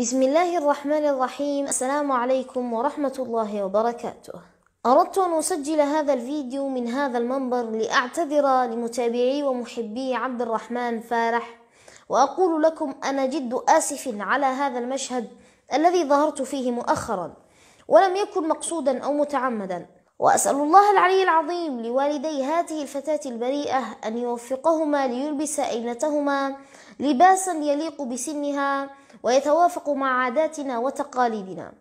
بسم الله الرحمن الرحيم السلام عليكم ورحمة الله وبركاته أردت أن أسجل هذا الفيديو من هذا المنبر لأعتذر لمتابعي ومحبي عبد الرحمن فارح وأقول لكم أنا جد آسف على هذا المشهد الذي ظهرت فيه مؤخرا ولم يكن مقصودا أو متعمدا وأسأل الله العلي العظيم لوالدي هذه الفتاة البريئة أن يوفقهما ليلبس أينتهما لباسا يليق بسنها ويتوافق مع عاداتنا وتقاليدنا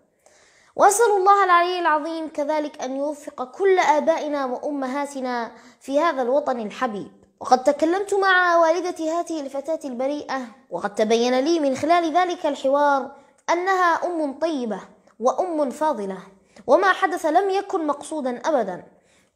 وأسأل الله العلي العظيم كذلك أن يوفق كل آبائنا وأمهاتنا في هذا الوطن الحبيب وقد تكلمت مع والدة هذه الفتاة البريئة وقد تبين لي من خلال ذلك الحوار أنها أم طيبة وأم فاضلة وما حدث لم يكن مقصودا أبدا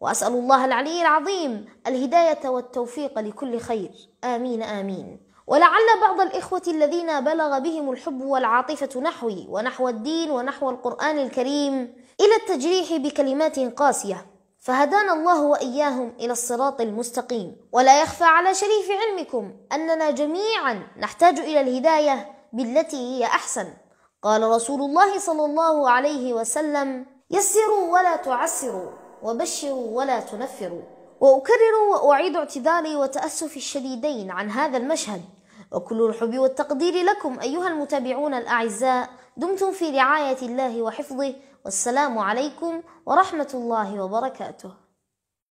وأسأل الله العلي العظيم الهداية والتوفيق لكل خير آمين آمين ولعل بعض الإخوة الذين بلغ بهم الحب والعاطفة نحوي ونحو الدين ونحو القرآن الكريم إلى التجريح بكلمات قاسية فهدانا الله واياهم الى الصراط المستقيم ولا يخفى على شريف علمكم اننا جميعا نحتاج الى الهدايه بالتي هي احسن قال رسول الله صلى الله عليه وسلم يسروا ولا تعسروا وبشروا ولا تنفروا وأكرر وأعيد اعتذاري وتأسفي الشديدين عن هذا المشهد وكل الحب والتقدير لكم أيها المتابعون الأعزاء دمتم في رعاية الله وحفظه والسلام عليكم ورحمة الله وبركاته